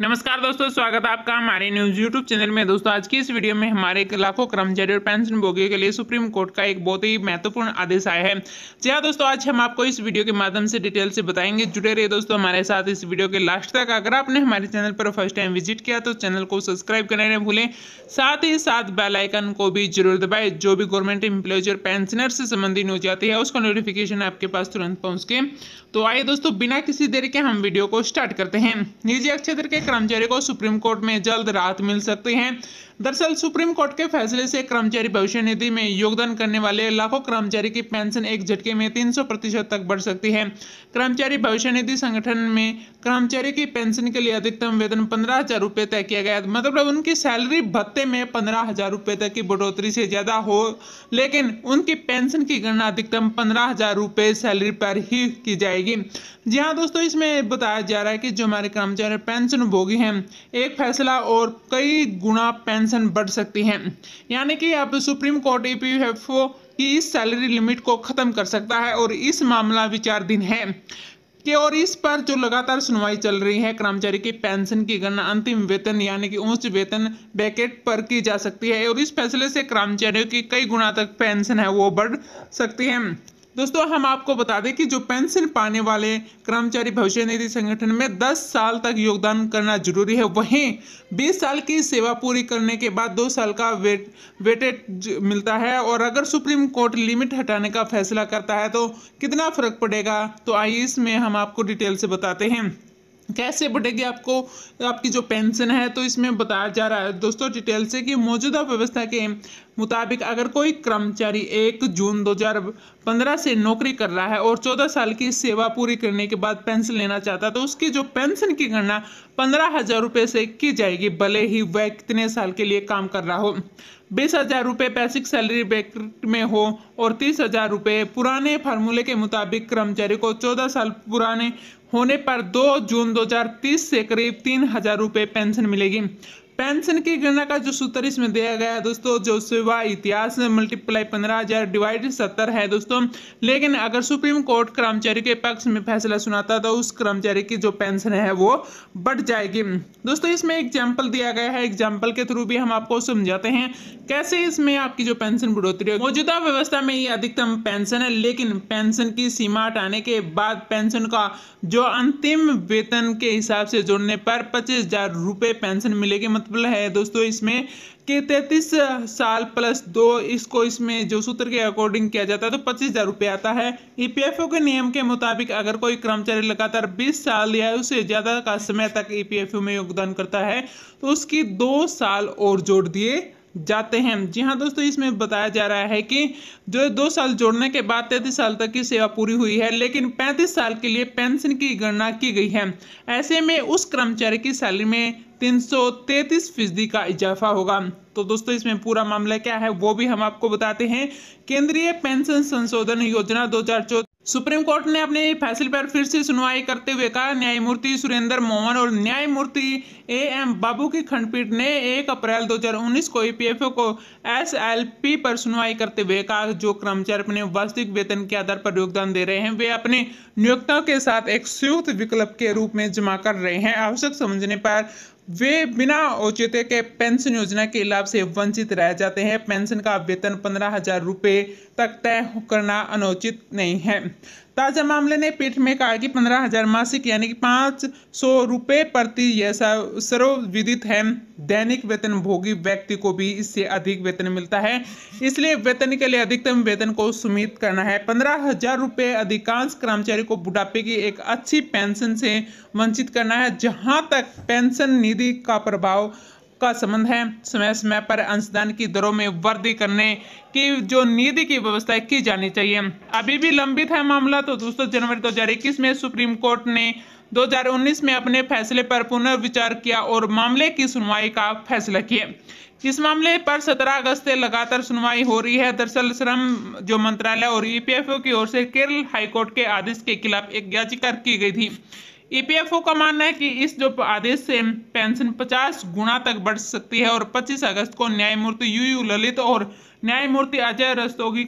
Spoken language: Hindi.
नमस्कार दोस्तों स्वागत है आपका हमारे न्यूज़ यूट्यूब चैनल में दोस्तों आज की इस वीडियो में हमारे लाखों कर्मचारी और पेंशन भोगियों के लिए सुप्रीम कोर्ट का एक बहुत ही महत्वपूर्ण आदेश आया है जी हाँ दोस्तों आज हम आपको इस वीडियो के माध्यम से डिटेल से बताएंगे जुड़े रहिए दोस्तों हमारे साथ इस वीडियो के लास्ट तक अगर आपने हमारे चैनल पर फर्स्ट टाइम विजिट किया तो चैनल को सब्सक्राइब करने नहीं भूलें साथ ही साथ बेलाइकन को भी जरूर दबाए जो भी गवर्नमेंट एम्प्लॉयज और पेंशनर से संबंधित न्यूज आती है उसका नोटिफिकेशन आपके पास तुरंत पहुँच के तो आइए दोस्तों बिना किसी देर के हम वीडियो को स्टार्ट करते हैं निजी क्षेत्र के कर्मचारी को सुप्रीम कोर्ट में जल्द राहत मिल सकती है दरअसल सुप्रीम कोर्ट के फैसले से कर्मचारी भविष्य निधि में योगदान करने वाले लाखों कर्मचारी की पेंशन एक झटके में 300 प्रतिशत तक बढ़ सकती है कर्मचारी भविष्य निधि संगठन में कर्मचारी की पेंशन के लिए अधिकतम वेतन पंद्रह हजार रुपये तय किया गया मतलब उनकी सैलरी भत्ते में पंद्रह हजार रुपये तक की बढ़ोतरी से ज़्यादा हो लेकिन उनकी पेंशन की गणना अधिकतम पंद्रह हजार रुपये सैलरी पर ही की जाएगी जी हाँ दोस्तों इसमें बताया जा रहा है कि जो हमारे कर्मचारी पेंशन भोगी हैं एक फैसला और कई गुना पेंशन पेंशन बढ़ सकती है यानी कि अब Supreme Court E P F O की इस सैलरी लिमिट को ख़त्म कर सकता है और इस मामला विचाराधीन है कि और इस पर जो लगातार सुनवाई चल रही है कर्मचारी की पेंशन की गणना अंतिम वेतन यानी कि उच्च वेतन बैकेट पर की जा सकती है और इस फैसले से कर्मचारियों की कई गुना तक पेंशन है वो बढ़ सकती है दोस्तों हम आपको बता दें कि जो पेंशन पाने वाले कर्मचारी भविष्य निधि संगठन में 10 साल तक योगदान करना जरूरी है वहीं 20 साल की सेवा पूरी करने के बाद दो साल का वेट वेटेज मिलता है और अगर सुप्रीम कोर्ट लिमिट हटाने का फैसला करता है तो कितना फ़र्क पड़ेगा तो आइए इसमें हम आपको डिटेल से बताते हैं कैसे बढ़ेगी आपको आपकी जो पेंशन है तो इसमें बताया जा रहा है दोस्तों डिटेल से कि मौजूदा व्यवस्था के मुताबिक अगर कोई कर्मचारी एक जून 2015 से नौकरी कर रहा है और 14 साल की सेवा पूरी करने के बाद पेंशन लेना चाहता है तो उसकी जो पेंशन की गणना पंद्रह हज़ार रुपये से की जाएगी भले ही वह कितने साल के लिए काम कर रहा हो बीस हज़ार रुपये बेसिक सैलरी ब्रैकेट में हो और तीस हज़ार रुपये पुराने फार्मूले के मुताबिक कर्मचारी को चौदह साल पुराने होने पर दो जून दो से करीब तीन हज़ार पेंशन मिलेगी पेंशन की गणना का जो सूत्र इसमें दिया गया है दोस्तों जो सेवा इतिहास मल्टीप्लाई पंद्रह हजार डिवाइड सत्तर है दोस्तों लेकिन अगर सुप्रीम कोर्ट कर्मचारी के पक्ष में फैसला सुनाता तो उस कर्मचारी की जो पेंशन है वो बढ़ जाएगी दोस्तों इसमें एग्जाम्पल दिया गया है एग्जाम्पल के थ्रू भी हम आपको समझाते हैं कैसे इसमें आपकी जो पेंशन बढ़ोतरी होगी मौजूदा व्यवस्था में ये अधिकतम पेंशन है लेकिन पेंशन की सीमा हटाने के बाद पेंशन का जो अंतिम वेतन के हिसाब से जोड़ने पर पच्चीस हजार पेंशन मिलेगी महत्वपूर्ण है दोस्तों इसमें कि तैतीस साल प्लस दो इसको इसमें जो सूत्र के अकॉर्डिंग किया जाता है तो पच्चीस हज़ार रुपये आता है ईपीएफओ e के नियम के मुताबिक अगर कोई कर्मचारी लगातार बीस साल या उससे ज़्यादा का समय तक ईपीएफओ e में योगदान करता है तो उसकी दो साल और जोड़ दिए जाते हैं जी हाँ दोस्तों इसमें बताया जा रहा है कि जो दो साल जोड़ने के बाद तैतीस साल तक की सेवा पूरी हुई है लेकिन पैंतीस साल के लिए पेंशन की गणना की गई है ऐसे में उस कर्मचारी की सैलरी में तीन सौ तैतीस फीसदी का इजाफा होगा तो दोस्तों इसमें पूरा मामला क्या है वो भी हम आपको बताते हैं केंद्रीय पेंशन संशोधन योजना दो सुप्रीम कोर्ट ने अपने फैसले पर फिर से सुनवाई करते हुए कहा न्यायमूर्ति सुरेंद्र मोहन और न्यायमूर्ति ए एम बाबू की खंडपीठ ने 1 अप्रैल 2019 को ईपीएफओ e को एसएलपी पर सुनवाई करते हुए कहा जो कर्मचारी अपने वास्तविक वेतन के आधार पर योगदान दे रहे हैं वे अपने नियोक्ताओं के साथ एक संयुक्त विकल्प के रूप में जमा कर रहे हैं आवश्यक समझने पर वे बिना औचित्य के पेंशन योजना के लाभ से वंचित रह जाते हैं पेंशन का वेतन पंद्रह हजार रुपये तक तय करना अनुचित नहीं है ताज़ा मामले ने पीठ में कहा कि पंद्रह हजार मासिक यानी कि पाँच सौ रुपये प्रति जैसा सर्वविदित है दैनिक वेतन भोगी व्यक्ति को भी इससे अधिक वेतन मिलता है इसलिए वेतन के लिए अधिकतम वेतन को सुमित करना है पंद्रह हजार रुपये अधिकांश कर्मचारी को बुढ़ापे की एक अच्छी पेंशन से वंचित करना है जहां तक पेंशन निधि का प्रभाव का संबंध है समय समय पर अंशदान की दरों में वृद्धि करने की जो निधि की व्यवस्था की जानी चाहिए अभी भी लंबित है मामला तो दोस्तों जनवरी दो में सुप्रीम कोर्ट ने 2019 में अपने फैसले पर पुनर्विचार किया और मामले की सुनवाई का फैसला किया इस मामले पर 17 अगस्त से लगातार सुनवाई हो रही है दरअसल श्रम जो मंत्रालय और ईपीएफओ की ओर से केरल हाईकोर्ट के आदेश के खिलाफ एक याचिका की गई थी ईपीएफओ का मानना है कि इस जो आदेश से पेंशन 50 गुना तक बढ़ सकती है और 25 अगस्त को न्यायमूर्ति यू यू ललित और न्यायमूर्ति अजय रस्तोगी